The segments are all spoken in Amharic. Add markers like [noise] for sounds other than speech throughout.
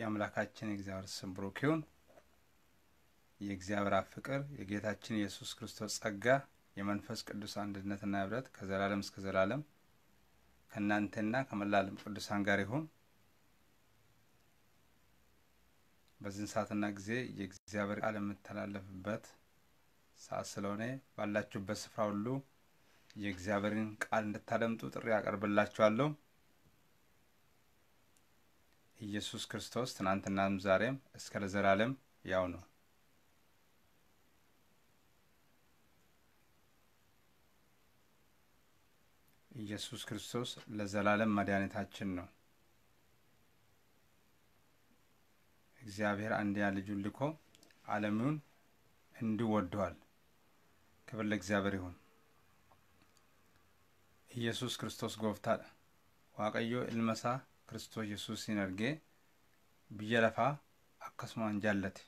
የአምላካችን የእግዚአብሔር ስም ብሩክ ይሁን። የእግዚአብሔር ፍቅር የጌታችን የኢየሱስ ክርስቶስ ጸጋ የመንፈስ ቅዱስ አንድነትና ህብረት ከዘላለም እስከ ዘላለም ከእናንተና ከመላለም ቅዱሳን ጋር ይሁን። በዚህን ሰዓትና ጊዜ የእግዚአብሔር ቃል የምተላለፍበት ሰዓት ስለሆነ ባላችሁበት ስፍራ ሁሉ የእግዚአብሔርን ቃል እንድታደምጡ ጥሪ አቀርብላችኋለሁ። ኢየሱስ ክርስቶስ ትናንትናም ዛሬም እስከ ለዘላለም ያው ነው። ኢየሱስ ክርስቶስ ለዘላለም መድኃኒታችን ነው። እግዚአብሔር አንድያ ልጁን ልኮ ዓለሙን እንዲሁ ወደዋል። ክብር ለእግዚአብሔር ይሁን። ኢየሱስ ክርስቶስ ጎፍታ ዋቀዮ እልመሳ Kiristoos Yesuusiin argee biyya lafaa akkasumaan jaallate.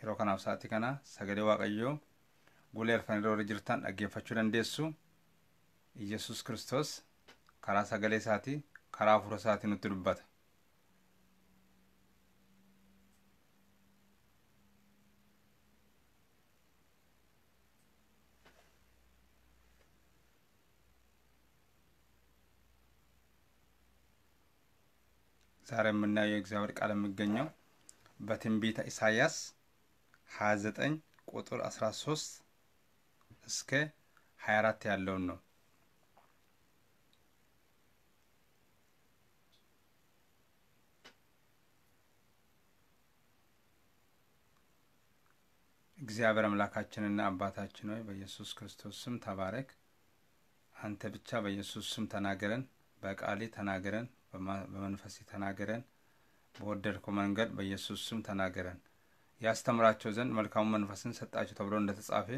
Yeroo kanaaf sa'atii kana sagalee Waaqayyoo guulee arfanii irra jirtan dhaggeeffachuu dandeessu. Yesuus Kiristoos karaa sagalee isaatii karaa hafuura isaatii nutti dubbata. ዛሬ የምናየው የእግዚአብሔር ቃል የሚገኘው በትንቢተ ኢሳያስ 29 ቁጥር 13 እስከ 24 ያለውን ነው። እግዚአብሔር አምላካችንና አባታችን ሆይ በኢየሱስ ክርስቶስ ስም ተባረክ። አንተ ብቻ በኢየሱስ ስም ተናገረን፣ በቃሌ ተናገረን፣ በመንፈስ ተናገረን፣ በወደድከው መንገድ በኢየሱስ ስም ተናገረን። ያስተምራቸው ዘንድ መልካሙ መንፈስን ሰጣቸው ተብሎ እንደተጻፈ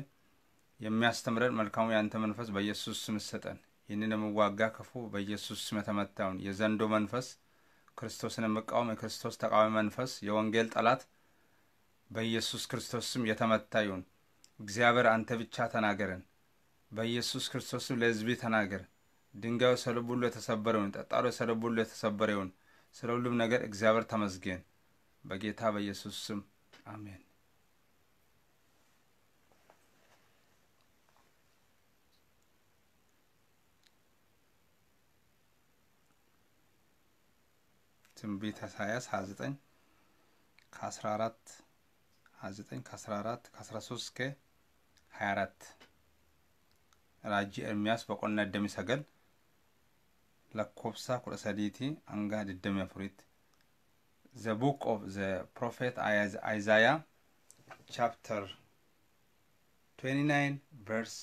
የሚያስተምረን መልካሙ ያንተ መንፈስ በኢየሱስ ስም ሰጠን። ይህንን የምዋጋ ክፉ በኢየሱስ ስም የተመታውን የዘንዶ መንፈስ፣ ክርስቶስን የምቃወም የክርስቶስ ተቃዋሚ መንፈስ፣ የወንጌል ጠላት በኢየሱስ ክርስቶስ ስም የተመታዩን እግዚአብሔር አንተ ብቻ ተናገረን። በኢየሱስ ክርስቶስ ስም ተናገር። ድንጋዩ ስለ ሁሉ የተሰበረውን ጠጣሩ ስለ ሁሉ የተሰበረውን ስለ ሁሉም ነገር እግዚአብሔር ተመስገን። በጌታ በኢየሱስ ስም አሜን። ትንቢት ኢሳያስ 29 ከ14 29 ከ14 ከ13 እስከ 24 ራጂ ኤርሚያስ በቆና ሰገል lakkoofsa kudha sadiitii hanga digdami afuritti The book of the prophet Isaiah chapter 29 verse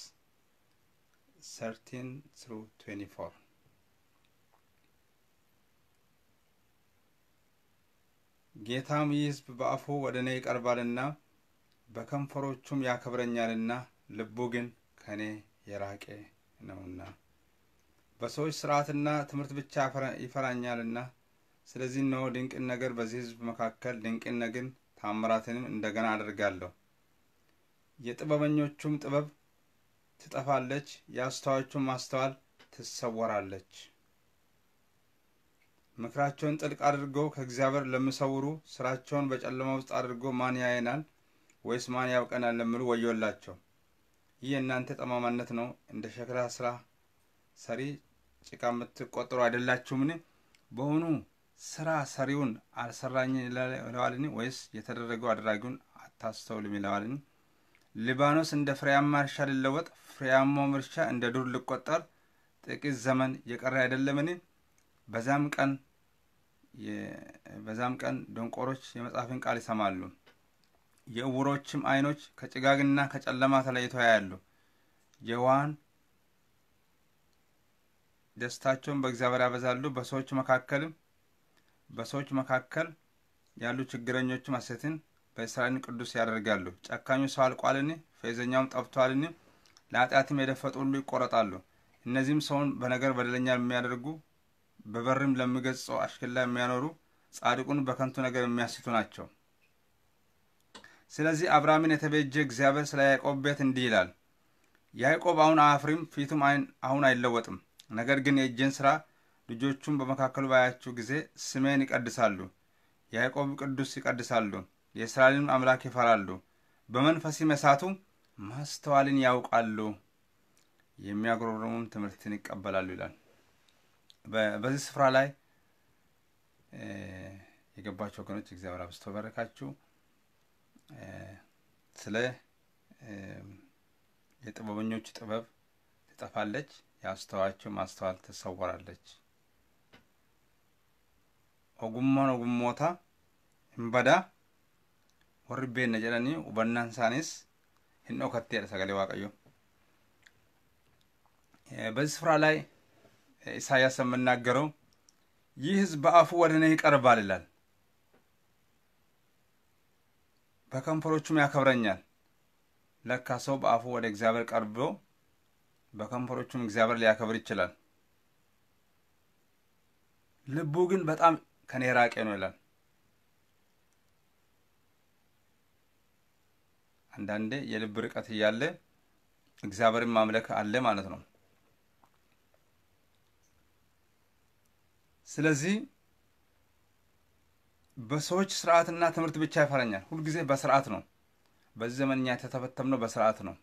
13 through 24. ጌታም ይህ ሕዝብ በአፉ ወደ እኔ ይቀርባልና በከንፈሮቹም ያከብረኛልና ልቡ ግን ከእኔ የራቄ ነውና በሰዎች ስርዓትና ትምህርት ብቻ ይፈራኛልና ስለዚህ እነሆ ድንቅን ነገር በዚህ ህዝብ መካከል ድንቅን ነግን ታምራትንም እንደገና አደርጋለሁ የጥበበኞቹም ጥበብ ትጠፋለች የአስተዋዮቹም ማስተዋል ትሰወራለች ምክራቸውን ጥልቅ አድርገው ከእግዚአብሔር ለሚሰውሩ ስራቸውን በጨለማ ውስጥ አድርጎ ማን ያየናል ወይስ ማን ያውቀናል ለሚሉ ወዮላቸው ይህ የእናንተ ጠማማነት ነው እንደ ሸክላ ስራ ሰሪ ጭቃ የምትቆጥሩ አይደላችሁምን? በሆኑ ስራ ሰሪውን አልሰራኝ ይለዋልን? ወይስ የተደረገው አድራጊውን አታስተውልም ይለዋልን? ሊባኖስ እንደ ፍሬያማ እርሻ ሊለወጥ ፍሬያማውም እርሻ እንደ ዱር ሊቆጠር ጥቂት ዘመን የቀረ አይደለምን? በዛም ቀን በዛም ቀን ደንቆሮች የመጽሐፍን ቃል ይሰማሉ፣ የእውሮችም አይኖች ከጭጋግና ከጨለማ ተለይቶ ያያሉ። የዋን ደስታቸውን በእግዚአብሔር ያበዛሉ። በሰዎች መካከል በሰዎች መካከል ያሉ ችግረኞችም ሐሰትን በእስራኤል ቅዱስ ያደርጋሉ። ጨካኙ ሰው አልቋልን? ፌዘኛውም ጠብቷልን? ለኃጢአትም የደፈጡ ሁሉ ይቆረጣሉ። እነዚህም ሰውን በነገር በደለኛ የሚያደርጉ በበርም ለሚገጸው አሽክላ የሚያኖሩ ጻድቁን በከንቱ ነገር የሚያስቱ ናቸው። ስለዚህ አብርሃምን የተቤጀ እግዚአብሔር ስለ ያዕቆብ ቤት እንዲህ ይላል። ያዕቆብ አሁን አያፍርም፣ ፊቱም አሁን አይለወጥም። ነገር ግን የእጅን ሥራ ልጆቹን በመካከሉ ባያችሁ ጊዜ ስሜን ይቀድሳሉ፣ ያዕቆብ ቅዱስ ይቀድሳሉ፣ የእስራኤልን አምላክ ይፈራሉ፣ በመንፈስ መሳቱ ማስተዋልን ያውቃሉ፣ የሚያጉረመርሙም ትምህርትን ይቀበላሉ ይላል። በዚህ ስፍራ ላይ የገባችሁ ወገኖች እግዚአብሔር አብዝቶ ይባርካችሁ። ስለ የጥበበኞቹ ጥበብ ትጠፋለች ያስተዋቸው ማስተዋል ትሰወራለች። ኦጉማን ኦጉሞታ እንበዳ ወር ቤነ ጀደኒ ሁበናን ሳኔስ ህን ኦከቴ ሰገሌ ዋቀዮ በዚህ ስፍራ ላይ ኢሳያስ የምናገረው ይህ ህዝብ በአፉ ወደ ይቀርባል ይላል። በከንፈሮቹም ያከብረኛል። ለካ ሰው በአፉ ወደ እግዚአብሔር ቀርቦ በከንፈሮቹም እግዚአብሔር ሊያከብር ይችላል። ልቡ ግን በጣም ከኔ ራቄ ነው ይላል። አንዳንዴ የልብ ርቀት እያለ እግዚአብሔርን ማምለክ አለ ማለት ነው። ስለዚህ በሰዎች ስርዓትና ትምህርት ብቻ ይፈረኛል። ሁልጊዜ በስርዓት ነው። በዚህ ዘመን እኛ የተፈተምነው በስርዓት ነው፣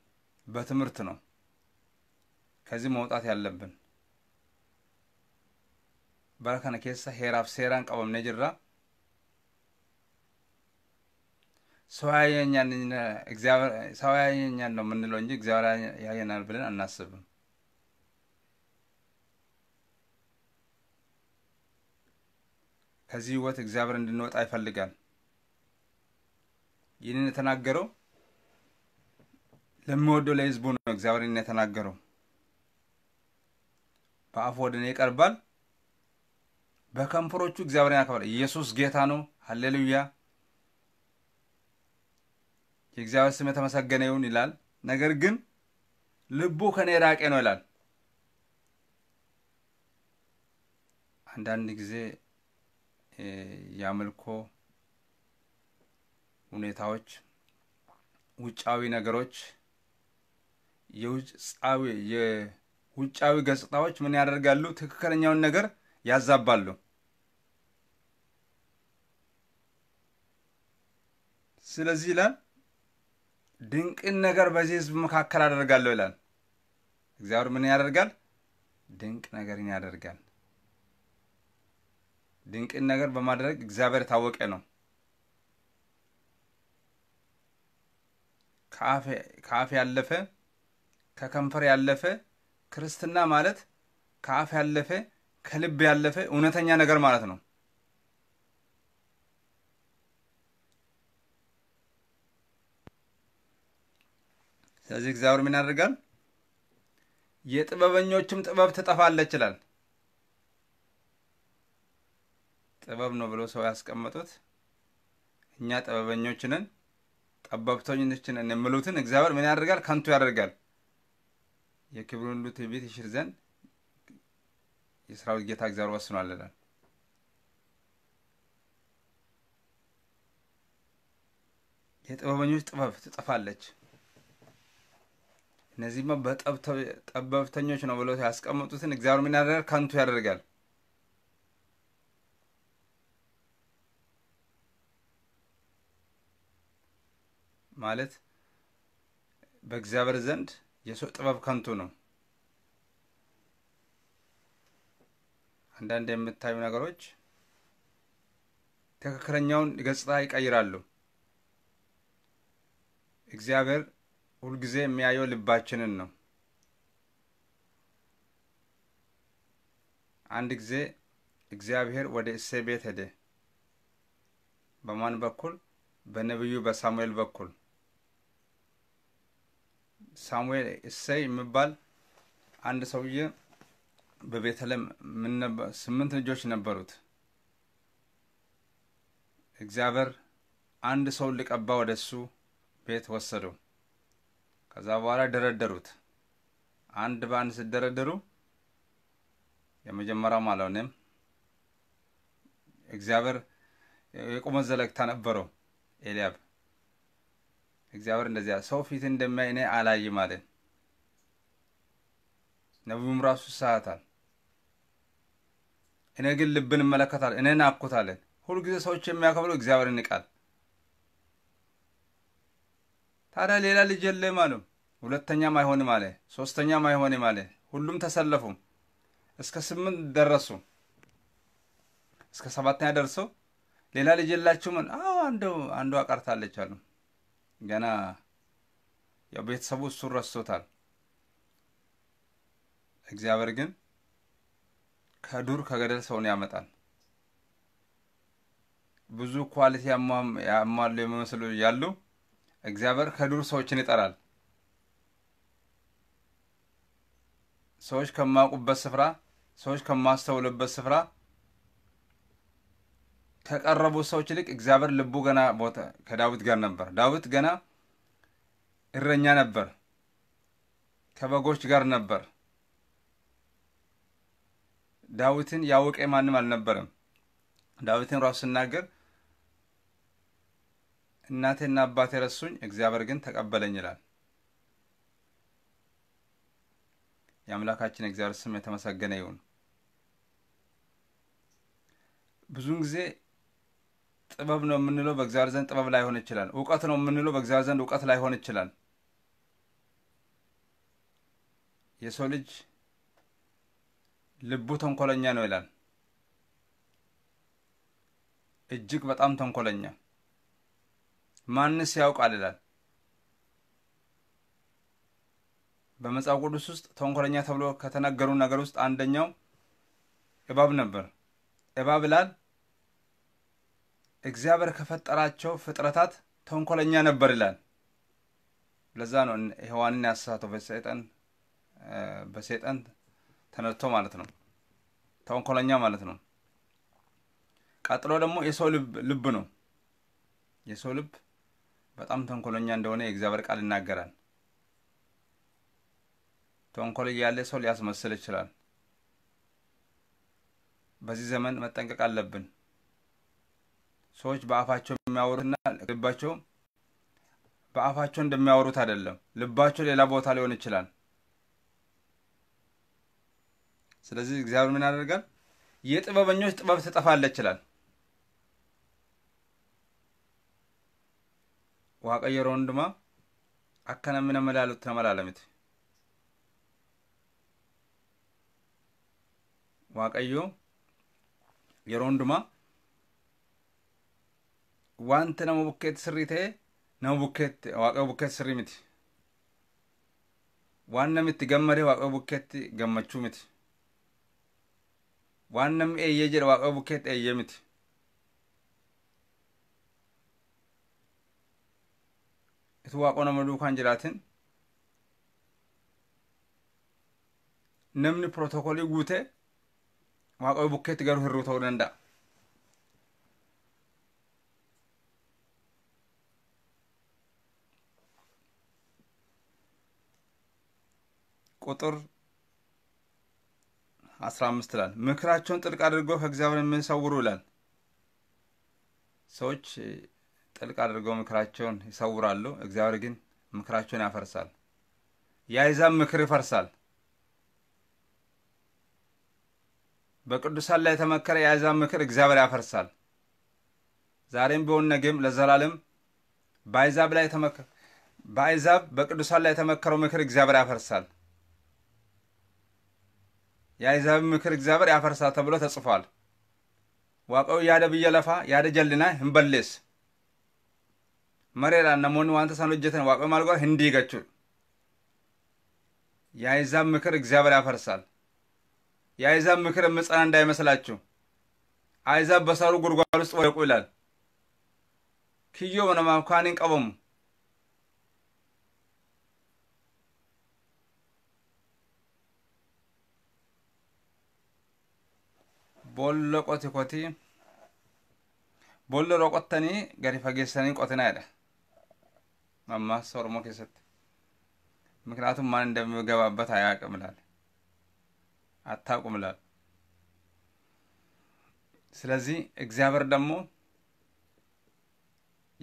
በትምህርት ነው። ከዚህ መውጣት ያለብን bara kana keessa heeraaf seeraan qabamne jirra ሰው ያየኛል ነው የምንለው እንጂ እግዚአብሔር ያየናል ብለን አናስብም። ከዚህ ህይወት እግዚአብሔር እንድንወጣ ይፈልጋል። ይህንን የተናገረው ለሚወደው ለህዝቡ ነው። እግዚአብሔርን የተናገረው በአፉ ወደ እኔ ይቀርባል፣ በከንፈሮቹ እግዚአብሔርን ያከብራል። ኢየሱስ ጌታ ነው። ሀሌሉያ! የእግዚአብሔር ስም የተመሰገነ ይሁን ይላል። ነገር ግን ልቡ ከእኔ ራቄ ነው ይላል። አንዳንድ ጊዜ የአምልኮ ሁኔታዎች፣ ውጫዊ ነገሮች የውጫዊ ውጫዊ ገጽታዎች ምን ያደርጋሉ? ትክክለኛውን ነገር ያዛባሉ። ስለዚህ ይላል ድንቅን ነገር በዚህ ህዝብ መካከል አደርጋለሁ ይላል። እግዚአብሔር ምን ያደርጋል? ድንቅ ነገርን ያደርጋል። ድንቅን ነገር በማድረግ እግዚአብሔር የታወቀ ነው። ከአፍ ያለፈ ከከንፈር ያለፈ ክርስትና ማለት ከአፍ ያለፈ ከልብ ያለፈ እውነተኛ ነገር ማለት ነው። ስለዚህ እግዚአብሔር ምን ያደርጋል? የጥበበኞችም ጥበብ ትጠፋለች ይላል። ጥበብ ነው ብሎ ሰው ያስቀመጡት እኛ ጥበበኞች ነን፣ ጠበብቶች ነን እግዚአብሔር ምን ያደርጋል? ከንቱ ያደርጋል። የክብር ሁሉ ትዕቢት ይሽር ዘንድ የሰራዊት ጌታ እግዚአብሔር ወስኗል ይላል። የጥበበኞች ጥበብ ትጠፋለች። እነዚህማ በጠበብተኞች ነው ብለው ያስቀመጡትን እግዚአብሔር ምን ያደርጋል? ከንቱ ያደርጋል። ማለት በእግዚአብሔር ዘንድ የሰው ጥበብ ከንቱ ነው። አንዳንድ የምታዩ ነገሮች ትክክለኛውን ገጽታ ይቀይራሉ። እግዚአብሔር ሁልጊዜ የሚያየው ልባችንን ነው። አንድ ጊዜ እግዚአብሔር ወደ እሴ ቤት ሄደ። በማን በኩል? በነቢዩ በሳሙኤል በኩል ሳሙኤል እሰይ የሚባል አንድ ሰውዬ በቤተልሔም ስምንት ልጆች ነበሩት። እግዚአብሔር አንድ ሰው ሊቀባ ወደ እሱ ቤት ወሰደው። ከዛ በኋላ ደረደሩት። አንድ በአንድ ሲደረደሩ የመጀመሪያው ማለት ነው እግዚአብሔር የቆመ ዘለግታ ነበረው ኤልያብ እግዚአብሔር እንደዚያ ሰው ፊት እንደሚያይ እኔ አላይም አለን። ነቢዩም ራሱ ሰሃታል። እኔ ግን ልብን እመለከታለን፣ እኔ ናኩታለን። ሁልጊዜ ሰዎች የሚያከብሉ እግዚአብሔር ንቃል። ታዲያ ሌላ ልጅ የለም አሉ። ሁለተኛም አይሆንም አለ። ሶስተኛም አይሆንም አለ። ሁሉም ተሰለፉ። እስከ ስምንት ደረሱ። እስከ ሰባተኛ ደርሰው ሌላ ልጅ የላችሁም? አዎ አንዱ አንዷ ቀርታለች አሉ። ገና ያው ቤተሰቡ እሱን ረስቶታል። እግዚአብሔር ግን ከዱር ከገደል ሰውን ያመጣል። ብዙ ኳሊቲ ያሟሉ የሚመስሉ ያሉ እግዚአብሔር ከዱር ሰዎችን ይጠራል። ሰዎች ከማያውቁበት ስፍራ፣ ሰዎች ከማስተውልበት ስፍራ ከቀረቡ ሰዎች ይልቅ እግዚአብሔር ልቡ ገና ቦታ ከዳዊት ጋር ነበር። ዳዊት ገና እረኛ ነበር፣ ከበጎች ጋር ነበር። ዳዊትን ያወቀ ማንም አልነበረም። ዳዊትን ራሱ ስናገር እናቴና አባቴ ረሱኝ፣ እግዚአብሔር ግን ተቀበለኝ ይላል። የአምላካችን እግዚአብሔር ስም የተመሰገነ ይሁን። ብዙውን ጊዜ ጥበብ ነው የምንለው በእግዚአብሔር ዘንድ ጥበብ ላይሆን ይችላል። እውቀት ነው የምንለው በእግዚአብሔር ዘንድ እውቀት ላይሆን ይችላል። የሰው ልጅ ልቡ ተንኮለኛ ነው ይላል። እጅግ በጣም ተንኮለኛ ማንስ ያውቃል ይላል። በመጽሐፍ ቅዱስ ውስጥ ተንኮለኛ ተብሎ ከተነገሩ ነገር ውስጥ አንደኛው እባብ ነበር። እባብ ይላል እግዚአብሔር ከፈጠራቸው ፍጥረታት ተንኮለኛ ነበር ይላል። ለዛ ነው ሔዋንን ያሳሳተው በሰይጣን በሰይጣን ተነድቶ ማለት ነው። ተንኮለኛ ማለት ነው። ቀጥሎ ደግሞ የሰው ልብ ልብ ነው። የሰው ልብ በጣም ተንኮለኛ እንደሆነ የእግዚአብሔር ቃል ይናገራል። ተንኮል ያለ ሰው ሊያስመስል ይችላል። በዚህ ዘመን መጠንቀቅ አለብን። ሰዎች በአፋቸው የሚያወሩትና ልባቸው በአፋቸው እንደሚያወሩት አይደለም። ልባቸው ሌላ ቦታ ሊሆን ይችላል። ስለዚህ እግዚአብሔር ምን ያደርጋል? የጥበበኞች ጥበብ ትጠፋለች ይችላል። ውሃ ወንድማ አከነ አከነምነ መላሉት ተመላለምት ዋቀዮ የሮንድማ wanta nama bukkeetti sirrii ta'e nama bukkeetti waaqayyo bukkeetti sirrii miti waan namni itti gammadee waaqayyo bukkeetti gammachuu miti waan namni eeyyee jedhe waaqayyo bukkeetti eeyyee miti itu waaqoo nama duukaan jiraatin namni pirootokoolii guute waaqayyo bukkeetti garuu hirruu ta'uu danda'a ቁጥር 15 ይላል ምክራቸውን ጥልቅ አድርገው ከእግዚአብሔር የሚሰውሩ ይላል። ሰዎች ጥልቅ አድርገው ምክራቸውን ይሰውራሉ፣ እግዚአብሔር ግን ምክራቸውን ያፈርሳል። የአይዛብ ምክር ይፈርሳል። በቅዱሳን ላይ የተመከረ የአሕዛብ ምክር እግዚአብሔር ያፈርሳል። ዛሬም ቢሆን ነገም ለዘላለም በአሕዛብ ላይ በአሕዛብ በቅዱሳን ላይ የተመከረው ምክር እግዚአብሔር ያፈርሳል። የአሕዛብን ምክር እግዚአብሔር ያፈርሳል ተብሎ ተጽፏል። ዋቀው ያደ ብየ ለፋ ያደ ጀልና ህንበሌስ መሬላ ነሞን ዋንተ ሳን ዋቀው ዋቀ ማልጓር ህንዲ ገቹ የአሕዛብ ምክር እግዚአብሔር ያፈርሳል። የአሕዛብ ምክር የምጸና እንዳይመስላችሁ አሕዛብ በሳሩ ጉድጓድ ውስጥ ወደቁ ይላል። ክዮ ኳኒን ቀበሙ boolla qote kotii boolla yeroo qottanii gadi fageessanii qotinaadha ammaas oromoo keessatti ምክንያቱም ማን እንደሚገባበት አያውቅም ላል አታውቁም ላል ስለዚህ እግዚአብሔር ደግሞ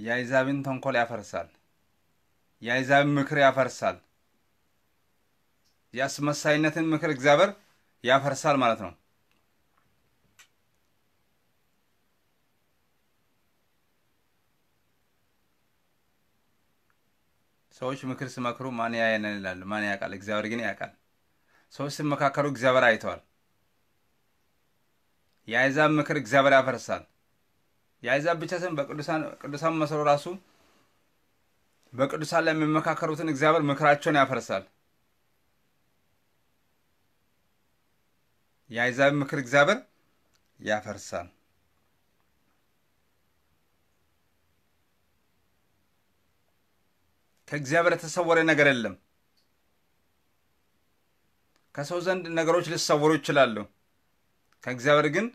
የአይዛብን ተንኮል ያፈርሳል የአይዛብን ምክር ያፈርሳል የአስመሳይነትን ምክር እግዚአብሔር ያፈርሳል ማለት ነው ሰዎች ምክር ስመክሩ ማን ያየነን ይላሉ። ማን ያውቃል? እግዚአብሔር ግን ያውቃል። ሰዎች ስመካከሩ እግዚአብሔር አይተዋል። የአይዛብ ምክር እግዚአብሔር ያፈርሳል። የአይዛብ ብቻ ስም በቅዱሳን መስሎ ራሱ በቅዱሳን ላይ የሚመካከሩትን እግዚአብሔር ምክራቸውን ያፈርሳል። የአይዛብ ምክር እግዚአብሔር ያፈርሳል። ከእግዚአብሔር የተሰወረ ነገር የለም። ከሰው ዘንድ ነገሮች ሊሰወሩ ይችላሉ። ከእግዚአብሔር ግን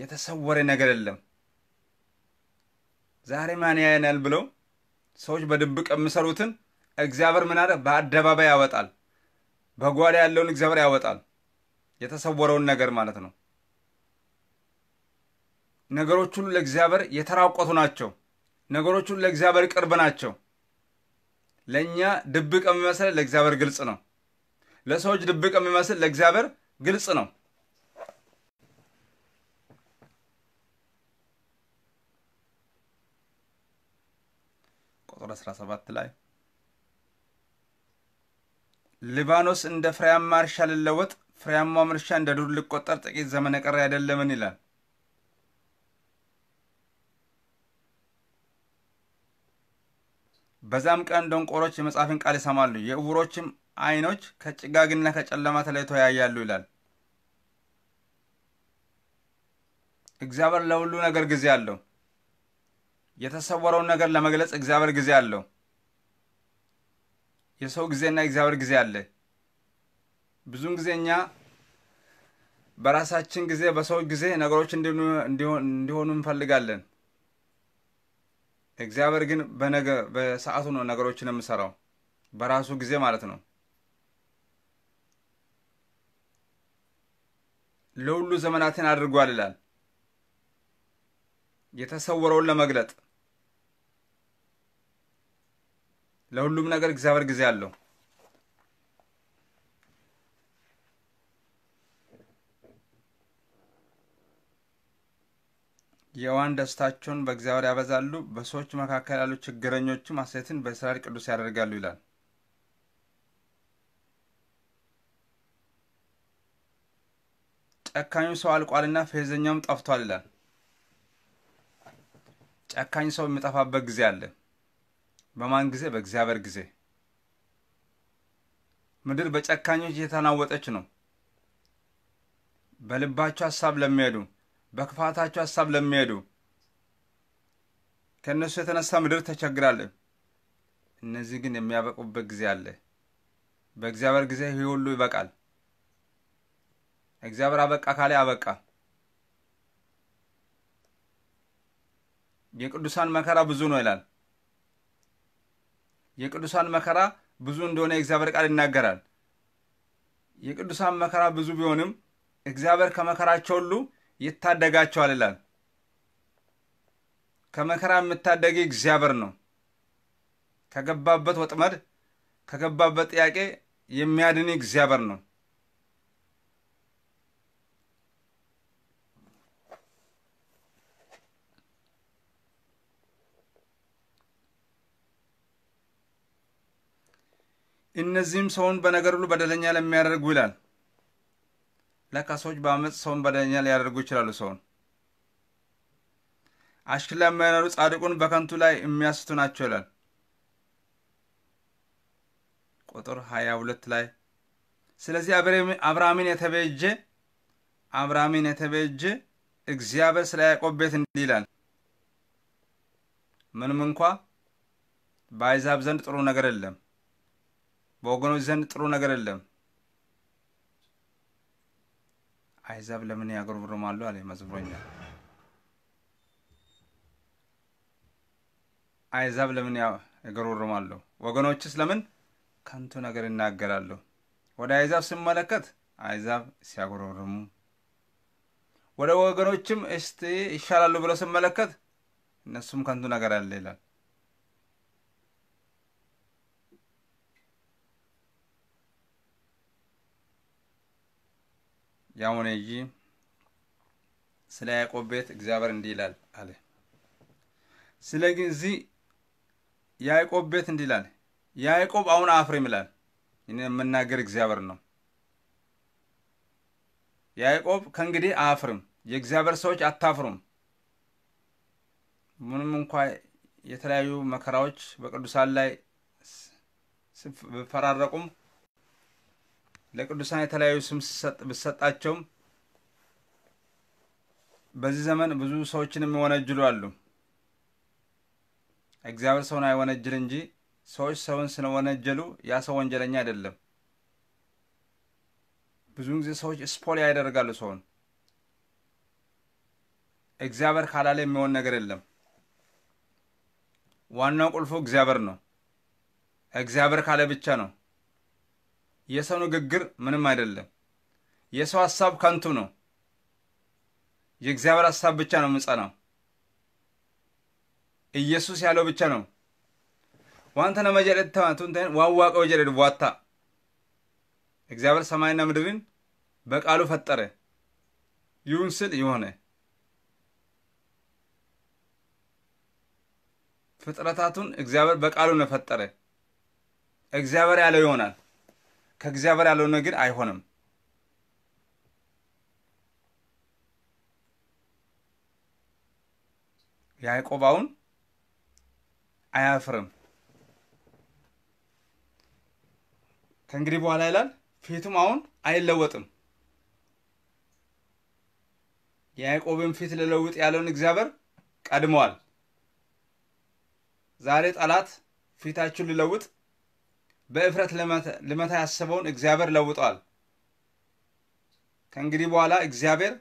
የተሰወረ ነገር የለም። ዛሬ ማን ያየናል ብለው ሰዎች በድብቅ የሚሰሩትን እግዚአብሔር ምን አለ? በአደባባይ ያወጣል። በጓዳ ያለውን እግዚአብሔር ያወጣል። የተሰወረውን ነገር ማለት ነው። ነገሮች ሁሉ ለእግዚአብሔር የተራቆቱ ናቸው። ነገሮች ሁሉ ለእግዚአብሔር ቅርብ ናቸው። ለእኛ ድብቅ የሚመስል ለእግዚአብሔር ግልጽ ነው። ለሰዎች ድብቅ የሚመስል ለእግዚአብሔር ግልጽ ነው። ቁጥር 17 ላይ ሊባኖስ እንደ ፍሬያማ እርሻ ልለወጥ፣ ፍሬያማ እርሻ እንደ ዱር ልቆጠር ጥቂት ዘመን ቀረ አይደለምን ይላል። በዛም ቀን ደንቆሮች የመጽሐፍን ቃል ይሰማሉ፣ የእውሮችም አይኖች ከጭጋግና ከጨለማ ተለይቶ ያያሉ ይላል። እግዚአብሔር ለሁሉ ነገር ጊዜ አለው። የተሰወረውን ነገር ለመግለጽ እግዚአብሔር ጊዜ አለው። የሰው ጊዜና እግዚአብሔር ጊዜ አለ። ብዙን ጊዜ እኛ በራሳችን ጊዜ፣ በሰው ጊዜ ነገሮች እንዲሆኑ እንፈልጋለን። እግዚአብሔር ግን በነገ በሰዓቱ ነው ነገሮችን የምሰራው በራሱ ጊዜ ማለት ነው። ለሁሉ ዘመናትን አድርጓል ይላል የተሰወረውን ለመግለጥ ለሁሉም ነገር እግዚአብሔር ጊዜ አለው። የዋን ደስታቸውን በእግዚአብሔር ያበዛሉ፣ በሰዎች መካከል ያሉ ችግረኞችም ሐሴትን በእስራኤል ቅዱስ ያደርጋሉ ይላል። ጨካኙ ሰው አልቋልና ፌዘኛውም ጠፍቷል ይላል። ጨካኝ ሰው የሚጠፋበት ጊዜ አለ። በማን ጊዜ? በእግዚአብሔር ጊዜ። ምድር በጨካኞች እየተናወጠች ነው። በልባቸው ሀሳብ ለሚሄዱ በክፋታቸው ሐሳብ ለሚሄዱ ከእነሱ የተነሳ ምድር ተቸግራለ እነዚህ ግን የሚያበቁበት ጊዜ አለ። በእግዚአብሔር ጊዜ ይህ ሁሉ ይበቃል። እግዚአብሔር አበቃ ካለ አበቃ። የቅዱሳን መከራ ብዙ ነው ይላል። የቅዱሳን መከራ ብዙ እንደሆነ የእግዚአብሔር ቃል ይናገራል። የቅዱሳን መከራ ብዙ ቢሆንም እግዚአብሔር ከመከራቸው ሁሉ ይታደጋቸዋል ይላል። ከመከራ የምታደግ እግዚአብሔር ነው። ከገባበት ወጥመድ ከገባበት ጥያቄ የሚያድን እግዚአብሔር ነው። እነዚህም ሰውን በነገር ሁሉ በደለኛ ለሚያደርጉ ይላል ለካ ሰዎች በአመፅ ሰውን በደለኛ ሊያደርጉ ይችላሉ። ሰውን አሽክላ የማይኖሩ ጻድቁን በከንቱ ላይ የሚያስቱ ናቸው ይላል ቁጥር ሀያ ሁለት ላይ ስለዚህ አብርሃምን የተበጀ አብርሃምን የተበጀ እግዚአብሔር ስለ ያዕቆብ ቤት እንዲህ ይላል፣ ምንም እንኳ በአሕዛብ ዘንድ ጥሩ ነገር የለም፣ በወገኖች ዘንድ ጥሩ ነገር የለም አሕዛብ ለምን ያጉረመርማሉ አለ መዝሙረኛ። አሕዛብ ለምን ያጉረመርማሉ? ወገኖችስ ለምን ከንቱ ነገር ይናገራሉ? ወደ አሕዛብ ስመለከት አሕዛብ ሲያጉረመርሙ፣ ወደ ወገኖችም እስቲ ይሻላሉ ብለው ስመለከት እነሱም ከንቱ ነገር አለ ይላል። ያሁን ያሙነይ ስለ ያዕቆብ ቤት እግዚአብሔር እንዲህ ይላል አለ። ስለዚህ ያዕቆብ ቤት እንዲህ ይላል። ያዕቆብ አሁን አፍሬም ይላል። እኔ የምናገር እግዚአብሔር ነው። ያዕቆብ ከእንግዲህ አፍርም፣ የእግዚአብሔር ሰዎች አታፍሩም። ምንም እንኳ የተለያዩ መከራዎች በቅዱሳን ላይ ፈራረቁም ለቅዱሳን የተለያዩ ስም ብሰጣቸውም በዚህ ዘመን ብዙ ሰዎችን የሚወነጅሉ አሉ። እግዚአብሔር ሰውን አይወነጅል እንጂ ሰዎች ሰውን ስለወነጀሉ ያ ሰው ወንጀለኛ አይደለም። ብዙውን ጊዜ ሰዎች ስፖል ያደርጋሉ ሰውን። እግዚአብሔር ካላለ የሚሆን ነገር የለም። ዋናው ቁልፉ እግዚአብሔር ነው። እግዚአብሔር ካለ ብቻ ነው የሰው ንግግር ምንም አይደለም። የሰው ሐሳብ ከንቱ ነው። የእግዚአብሔር ሐሳብ ብቻ ነው ምጸናው። ኢየሱስ ያለው ብቻ ነው። ዋንተነ መጀደድ ተማቱንተን ዋዋቀ ወጀደድ ቧታ እግዚአብሔር ሰማይና ምድርን በቃሉ ፈጠረ። ይሁን ስል የሆነ ፍጥረታቱን እግዚአብሔር በቃሉ ነው ፈጠረ። እግዚአብሔር ያለው ይሆናል። ከእግዚአብሔር ያልሆነ ግን አይሆንም። ያዕቆብ አሁን አያፍርም። ከእንግዲህ በኋላ ይላል ፊቱም አሁን አይለወጥም። የያዕቆብን ፊት ልለውጥ ያለውን እግዚአብሔር ቀድመዋል። ዛሬ ጠላት ፊታችሁን ልለውጥ በእፍረት ልመታ ያሰበውን እግዚአብሔር ለውጧል። ከእንግዲህ በኋላ እግዚአብሔር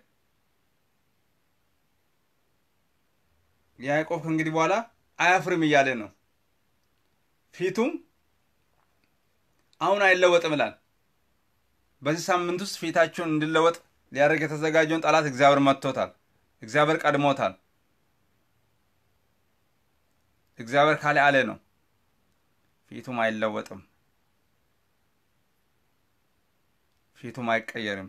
ያዕቆብ ከእንግዲህ በኋላ አያፍርም እያለ ነው። ፊቱም አሁን አይለወጥም ይላል። በዚህ ሳምንት ውስጥ ፊታቸውን እንዲለወጥ ሊያደርግ የተዘጋጀውን ጠላት እግዚአብሔር መጥቶታል። እግዚአብሔር ቀድሞታል። እግዚአብሔር ካለ አለ ነው። ፊቱም አይለወጥም። ፊቱም አይቀየርም።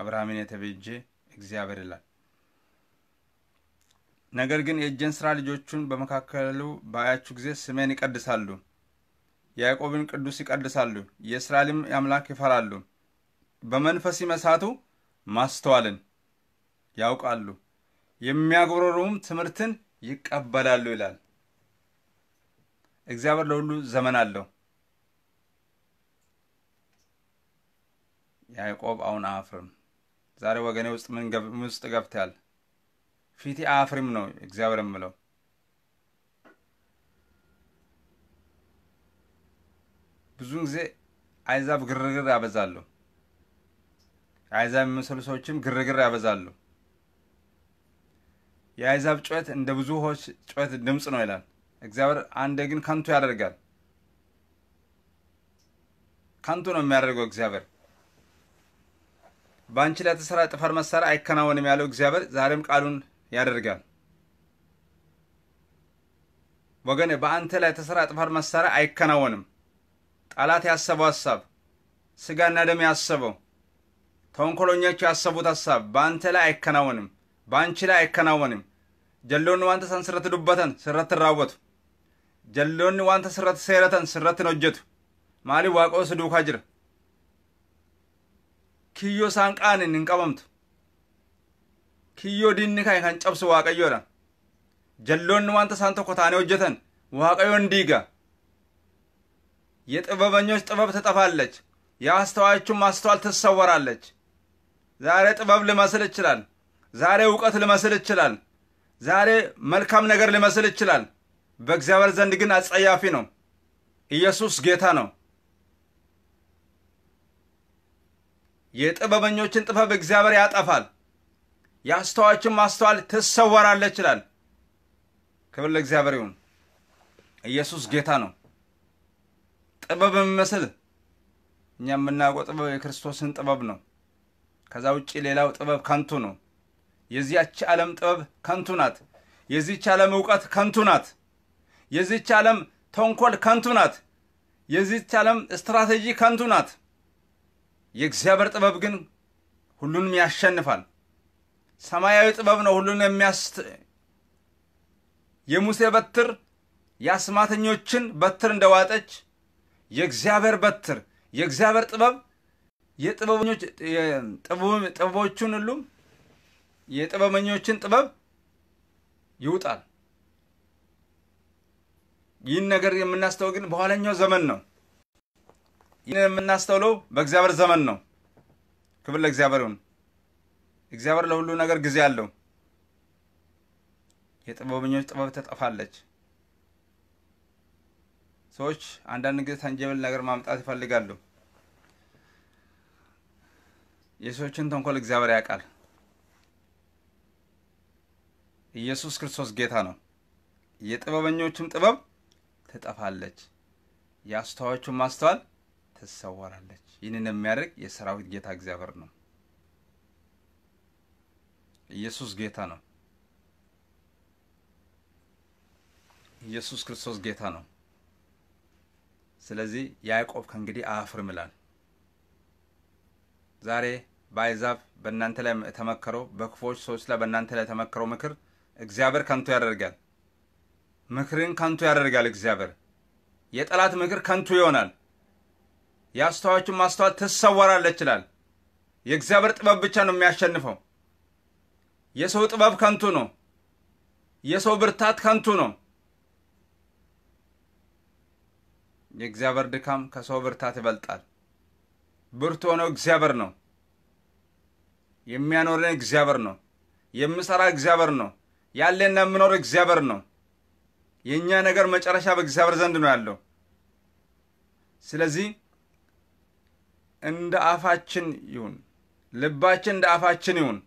አብርሃምን የተበጀ እግዚአብሔር ይላል። ነገር ግን የእጄን ስራ ልጆቹን በመካከሉ ባያችሁ ጊዜ ስሜን ይቀድሳሉ፣ ያዕቆብን ቅዱስ ይቀድሳሉ፣ የእስራኤልም አምላክ ይፈራሉ። በመንፈስ ይመሳቱ ማስተዋልን ያውቃሉ፣ የሚያጎረሩም ትምህርትን ይቀበላሉ ይላል። እግዚአብሔር ለሁሉ ዘመን አለው። ያዕቆብ አሁን አያፍርም። ዛሬ ወገኔ ውስጥ ምን ውስጥ ገብተያል? ፊቴ አፍሪም ነው እግዚአብሔር የምለው። ብዙውን ጊዜ አይዛብ ግርግር ያበዛሉ። የአይዛብ የሚመስሉ ሰዎችም ግርግር ያበዛሉ። የአይዛብ ጩኸት እንደ ውሆች ጩኸት ድምፅ ነው ይላል። እግዚአብሔር አንዴ ግን ከንቱ ያደርጋል። ከንቱ ነው የሚያደርገው እግዚአብሔር። በአንቺ ላይ የተሰራ ጥፈር መሳሪያ አይከናወንም ያለው እግዚአብሔር ዛሬም ቃሉን ያደርጋል። ወገኔ በአንተ ላይ የተሰራ ጥፈር መሳሪያ አይከናወንም። ጠላት ያሰበው ሀሳብ፣ ስጋና ደም ያሰበው፣ ተንኮሎኞቹ ያሰቡት ሀሳብ በአንተ ላይ አይከናወንም፣ በአንቺ ላይ አይከናወንም። ጀሎን ዋንተ ሰንስረት ዱበተን ስረት ትራወቱ jalloonni wanta sirratti seeratan sirratti hin hojjetu maaliif si duukaa jira kiyyoo isaan qaanin hin qabamtu kiyyoo diinni kan kan cabsu waaqayyoodha jalloonni wanta isaan tokko taanee hojjetan waaqayyoon diiga የጥበበኞች ጥበብ ትጠፋለች፣ የአስተዋዮቹም ማስተዋል ትሰወራለች። ዛሬ ጥበብ ልመስል ይችላል። ዛሬ እውቀት ልመስል ይችላል። ዛሬ መልካም ነገር ልመስል ይችላል። በእግዚአብሔር ዘንድ ግን አጸያፊ ነው። ኢየሱስ ጌታ ነው። የጥበበኞችን ጥበብ እግዚአብሔር ያጠፋል፣ የአስተዋዮችን ማስተዋል ትሰወራለች ይላል። ክብር ለእግዚአብሔር ይሁን። ኢየሱስ ጌታ ነው። ጥበብ የሚመስል እኛ የምናውቀው ጥበብ የክርስቶስን ጥበብ ነው። ከዛ ውጭ ሌላው ጥበብ ከንቱ ነው። የዚያች ዓለም ጥበብ ከንቱ ናት። የዚች ዓለም እውቀት ከንቱ ናት። የዚች ዓለም ተንኮል ከንቱ ናት። የዚች ዓለም ስትራቴጂ ከንቱ ናት። የእግዚአብሔር ጥበብ ግን ሁሉንም ያሸንፋል። ሰማያዊ ጥበብ ነው ሁሉን የሚያስ የሙሴ በትር የአስማተኞችን በትር እንደዋጠች የእግዚአብሔር በትር የእግዚአብሔር ጥበብ የጥበበኞች ጥበቦቹን ሁሉ የጥበበኞችን ጥበብ ይውጣል። ይህን ነገር የምናስተው ግን በኋለኛው ዘመን ነው። ይህን የምናስተውለው በእግዚአብሔር ዘመን ነው። ክብር ለእግዚአብሔር ይሁን። እግዚአብሔር ለሁሉ ነገር ጊዜ አለው። የጥበበኞች ጥበብ ተጠፋለች። ሰዎች አንዳንድ ጊዜ ተንጀብል ነገር ማምጣት ይፈልጋሉ። የሰዎችን ተንኮል እግዚአብሔር ያውቃል። ኢየሱስ ክርስቶስ ጌታ ነው። የጥበበኞቹም ጥበብ ትጠፋለች፣ የአስተዋዮቹን ማስተዋል ትሰወራለች። ይህንን የሚያደርግ የሰራዊት ጌታ እግዚአብሔር ነው። ኢየሱስ ጌታ ነው። ኢየሱስ ክርስቶስ ጌታ ነው። ስለዚህ ያዕቆብ ከእንግዲህ አያፍርም ይላል። ዛሬ በአሕዛብ በእናንተ ላይ የተመከረው በክፉዎች ሰዎች ላይ በእናንተ ላይ የተመከረው ምክር እግዚአብሔር ከንቱ ያደርጋል። ምክርን ከንቱ ያደርጋል እግዚአብሔር። የጠላት ምክር ከንቱ ይሆናል፣ የአስተዋዮችን ማስተዋል ትሰወራለች ይችላል። የእግዚአብሔር ጥበብ ብቻ ነው የሚያሸንፈው። የሰው ጥበብ ከንቱ ነው። የሰው ብርታት ከንቱ ነው። የእግዚአብሔር ድካም ከሰው ብርታት ይበልጣል። ብርቱ ሆነው እግዚአብሔር ነው። የሚያኖረን እግዚአብሔር ነው። የምሰራ እግዚአብሔር ነው። ያለና የምኖር እግዚአብሔር ነው። የእኛ ነገር መጨረሻ በእግዚአብሔር ዘንድ ነው ያለው። ስለዚህ እንደ አፋችን ይሁን፣ ልባችን እንደ አፋችን ይሁን።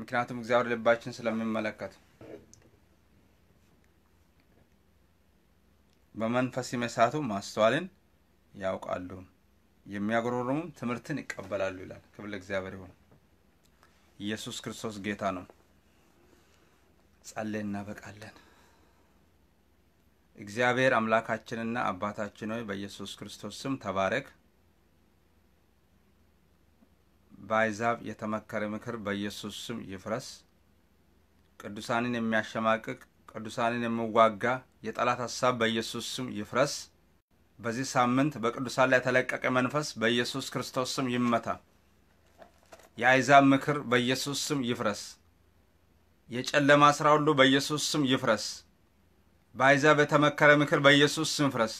ምክንያቱም እግዚአብሔር ልባችን ስለሚመለከት በመንፈስ የመሳቱ ማስተዋልን ያውቃሉ፣ የሚያጎረርሙም ትምህርትን ይቀበላሉ ይላል። ክብር ለእግዚአብሔር ይሁን። ኢየሱስ ክርስቶስ ጌታ ነው። ጸልየን እናበቃለን። እግዚአብሔር አምላካችንና አባታችን ሆይ በኢየሱስ ክርስቶስ ስም ተባረክ። በአሕዛብ የተመከረ ምክር በኢየሱስ ስም ይፍረስ። ቅዱሳንን የሚያሸማቅቅ ቅዱሳንን የሚዋጋ የጠላት ሀሳብ በኢየሱስ ስም ይፍረስ። በዚህ ሳምንት በቅዱሳን ላይ የተለቀቀ መንፈስ በኢየሱስ ክርስቶስ ስም ይመታ። የአሕዛብ ምክር በኢየሱስ ስም ይፍረስ። የጨለማ ሥራ ሁሉ በኢየሱስ ስም ይፍረስ። በአሕዛብ የተመከረ ምክር በኢየሱስ ስም ይፍረስ።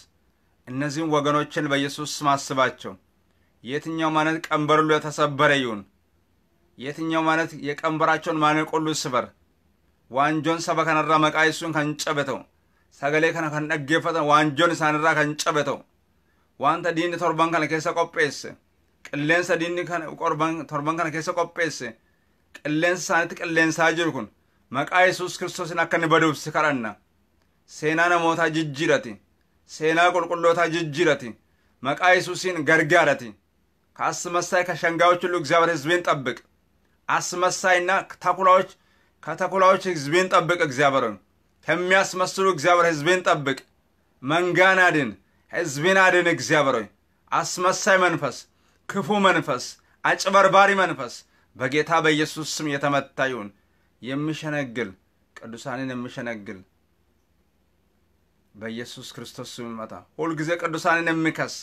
እነዚህም ወገኖችን በኢየሱስ ስም አስባቸው። የትኛው ማነት ቀንበር ሁሉ የተሰበረ ይሁን። የትኛው ማነት የቀንበራቸውን ማነቅ ሁሉ ስበር። ዋንጆን ሰበ ከነራ መቃይሱን ከንጨበተው ሰገሌ ከነ ከነገፈተ ዋንጆን ሳንራ ከንጨበተው ዋንተ ዲን ቶርባን ከነ ኬሰ ቆጴስ ቅሌንሰ ዲን ቆርባን ቶርባን ከነ ኬሰ ቆጴስ ቅሌንሰ ሳንት ቅሌንሳ ጅርኩን maqaa yesuus kiristoosiin akka inni baduufsi kadhanna seenaa namootaa jijjiirati seenaa qulqullootaa jijjiirati maqaa yesuusiin gargaarati ከአስመሳይ ከሸንጋዮች ሁሉ እግዚአብሔር ህዝቤን ጠብቅ። አስመሳይና ተኩላዎች ከተኩላዎች ህዝቤን ጠብቅ። እግዚአብሔርን ከሚያስመስሉ እግዚአብሔር ህዝቤን ጠብቅ። መንጋን አድን፣ ህዝቤን አድን። እግዚአብሔር አስመሳይ መንፈስ፣ ክፉ መንፈስ፣ አጭበርባሪ መንፈስ በጌታ በኢየሱስ ስም የተመታ ይሁን። የምሸነግል ቅዱሳንን የምሸነግል በኢየሱስ ክርስቶስ ስም መጣ። ሁልጊዜ ቅዱሳንን የሚከስ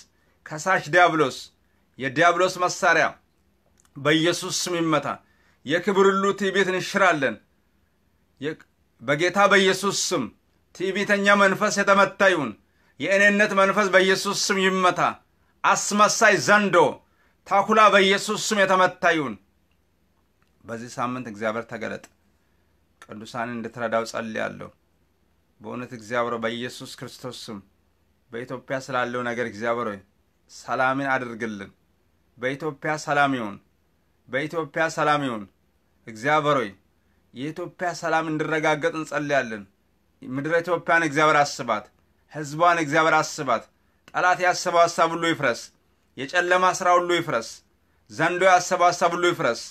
ከሳሽ ዲያብሎስ፣ የዲያብሎስ መሳሪያ በኢየሱስ ስም ይመታ። የክብር ሁሉ ትዕቢት እንሽራለን በጌታ በኢየሱስ ስም። ትዕቢተኛ መንፈስ የተመታ ይሁን። የእኔነት መንፈስ በኢየሱስ ስም ይመታ። አስመሳይ ዘንዶ ታኩላ በኢየሱስ ስም የተመታ ይሁን። በዚህ ሳምንት እግዚአብሔር ተገለጥ። ቅዱሳን እንድትረዳው ጸልያለሁ። በእውነት እግዚአብሔር በኢየሱስ ክርስቶስ ስም በኢትዮጵያ ስላለው ነገር እግዚአብሔር ሰላምን አድርግልን። በኢትዮጵያ ሰላም ይሁን። በኢትዮጵያ ሰላም ይሁን። እግዚአብሔር ሆይ የኢትዮጵያ ሰላም እንዲረጋገጥ እንጸልያለን። ምድረ ኢትዮጵያን እግዚአብሔር አስባት፣ ሕዝቧን እግዚአብሔር አስባት። ጠላት ያሰበው ሀሳብ ሁሉ ይፍረስ። የጨለማ ሥራ ሁሉ ይፍረስ። ዘንዶ ያሰበው ሀሳብ ሁሉ ይፍረስ።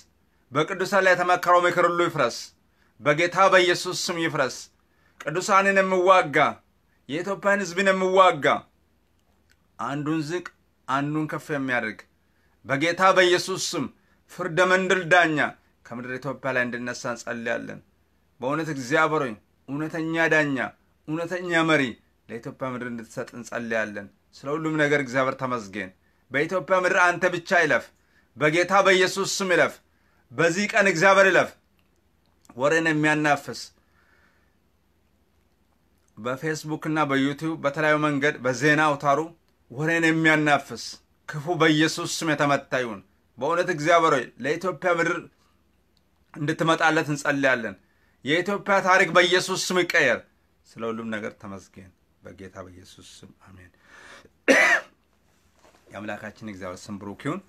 በቅዱሳን ላይ የተመከረው ምክር ሁሉ ይፍረስ። በጌታ በኢየሱስ ስም ይፍረስ። ቅዱሳንን የምዋጋ የኢትዮጵያን ሕዝብን የምዋጋ አንዱን ዝቅ አንዱን ከፍ የሚያደርግ በጌታ በኢየሱስ ስም ፍርደ መንድል ዳኛ ከምድር ኢትዮጵያ ላይ እንድነሳ እንጸልያለን። በእውነት እግዚአብሔር እውነተኛ ዳኛ፣ እውነተኛ መሪ ለኢትዮጵያ ምድር እንድትሰጥ እንጸልያለን። ስለ ሁሉም ነገር እግዚአብሔር ተመስገን። በኢትዮጵያ ምድር አንተ ብቻ ይለፍ። በጌታ በኢየሱስ ስም ይለፍ። በዚህ ቀን እግዚአብሔር ይለፍ። ወሬን የሚያናፍስ በፌስቡክ እና በዩቲዩብ በተለያዩ መንገድ በዜና አውታሩ ወሬን የሚያናፍስ ክፉ በኢየሱስ ስም የተመታ ይሁን። በእውነት እግዚአብሔር ሆይ ለኢትዮጵያ ምድር እንድትመጣለት እንጸልያለን። የኢትዮጵያ ታሪክ በኢየሱስ ስም ይቀየር። ስለ ሁሉም ነገር ተመስገን፣ በጌታ በኢየሱስ ስም አሜን። [coughs] የአምላካችን እግዚአብሔር ስም ብሩክ ይሁን።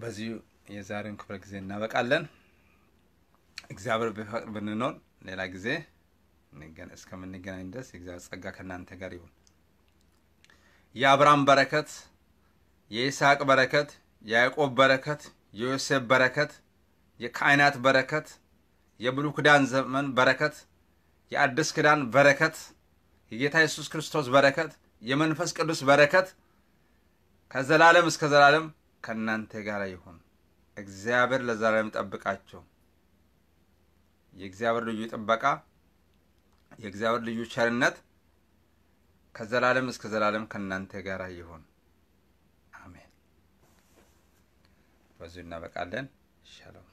በዚሁ የዛሬውን ክፍለ ጊዜ እናበቃለን። እግዚአብሔር ቢፈቅድ ብንኖር ሌላ ጊዜ እስከምንገናኝ ድረስ የእግዚአብሔር ጸጋ ከእናንተ ጋር ይሁን። የአብርሃም በረከት፣ የይስሐቅ በረከት፣ የያዕቆብ በረከት፣ የዮሴፍ በረከት፣ የካህናት በረከት፣ የብሉይ ኪዳን ዘመን በረከት፣ የአዲስ ኪዳን በረከት፣ የጌታ ኢየሱስ ክርስቶስ በረከት፣ የመንፈስ ቅዱስ በረከት ከዘላለም እስከ ዘላለም ከእናንተ ጋር ይሁን። እግዚአብሔር ለዘላለም ጠብቃቸው። የእግዚአብሔር ልዩ ጥበቃ፣ የእግዚአብሔር ልዩ ቸርነት ከዘላለም እስከ ዘላለም ከእናንተ ጋር ይሁን። አሜን። በዚሁ እናበቃለን። ሻሎም